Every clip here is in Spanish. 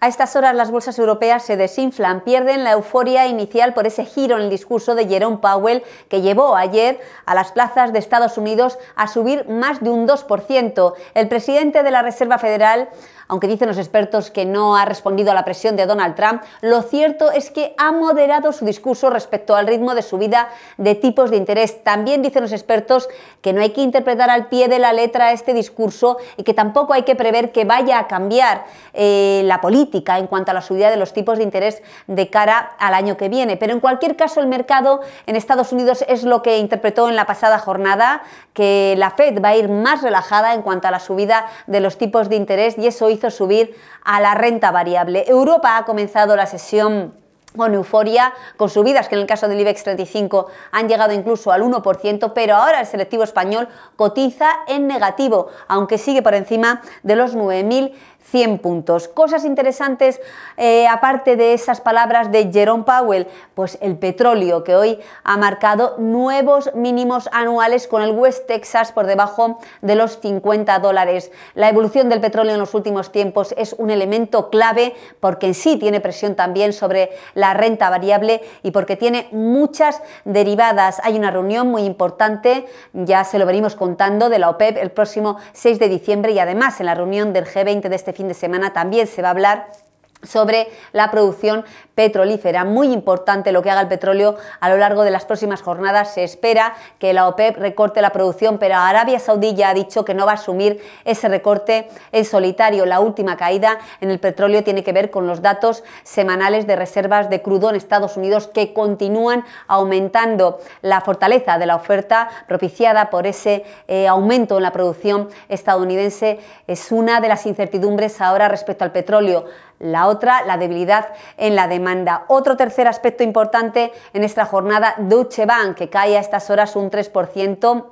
A estas horas las bolsas europeas se desinflan, pierden la euforia inicial por ese giro en el discurso de Jerome Powell que llevó ayer a las plazas de Estados Unidos a subir más de un 2%. El presidente de la Reserva Federal aunque dicen los expertos que no ha respondido a la presión de Donald Trump, lo cierto es que ha moderado su discurso respecto al ritmo de subida de tipos de interés. También dicen los expertos que no hay que interpretar al pie de la letra este discurso y que tampoco hay que prever que vaya a cambiar eh, la política en cuanto a la subida de los tipos de interés de cara al año que viene. Pero en cualquier caso, el mercado en Estados Unidos es lo que interpretó en la pasada jornada, que la Fed va a ir más relajada en cuanto a la subida de los tipos de interés y eso hizo subir a la renta variable. Europa ha comenzado la sesión con euforia, con subidas que en el caso del IBEX 35 han llegado incluso al 1%, pero ahora el selectivo español cotiza en negativo, aunque sigue por encima de los 9.000 100 puntos. Cosas interesantes, eh, aparte de esas palabras de Jerome Powell, pues el petróleo, que hoy ha marcado nuevos mínimos anuales con el West Texas por debajo de los 50 dólares. La evolución del petróleo en los últimos tiempos es un elemento clave porque en sí tiene presión también sobre la renta variable y porque tiene muchas derivadas. Hay una reunión muy importante, ya se lo venimos contando, de la OPEP e el próximo 6 de diciembre y además en la reunión del G20 de este este fin de semana también se va a hablar sobre la producción petrolífera. Muy importante lo que haga el petróleo a lo largo de las próximas jornadas. Se espera que la OPEP recorte la producción, pero Arabia Saudí ya ha dicho que no va a asumir ese recorte en solitario. La última caída en el petróleo tiene que ver con los datos semanales de reservas de crudo en Estados Unidos que continúan aumentando la fortaleza de la oferta propiciada por ese eh, aumento en la producción estadounidense. Es una de las incertidumbres ahora respecto al petróleo la otra, la debilidad en la demanda. Otro tercer aspecto importante en esta jornada, Deutsche Bank, que cae a estas horas un 3%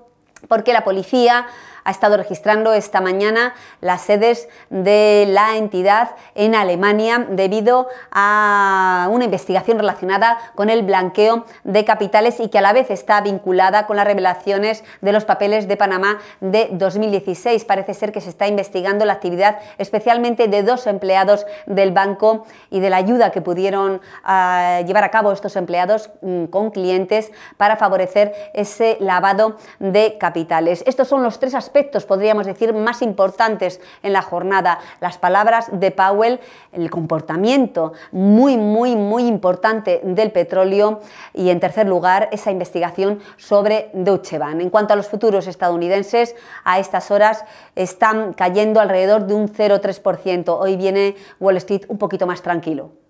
porque la policía ha estado registrando esta mañana las sedes de la entidad en Alemania debido a una investigación relacionada con el blanqueo de capitales y que a la vez está vinculada con las revelaciones de los papeles de Panamá de 2016. Parece ser que se está investigando la actividad especialmente de dos empleados del banco y de la ayuda que pudieron ah, llevar a cabo estos empleados mm, con clientes para favorecer ese lavado de capitales. Estos son los tres aspectos aspectos, podríamos decir, más importantes en la jornada. Las palabras de Powell, el comportamiento muy, muy, muy importante del petróleo y, en tercer lugar, esa investigación sobre Deutsche Bank. En cuanto a los futuros estadounidenses, a estas horas están cayendo alrededor de un 0,3%. Hoy viene Wall Street un poquito más tranquilo.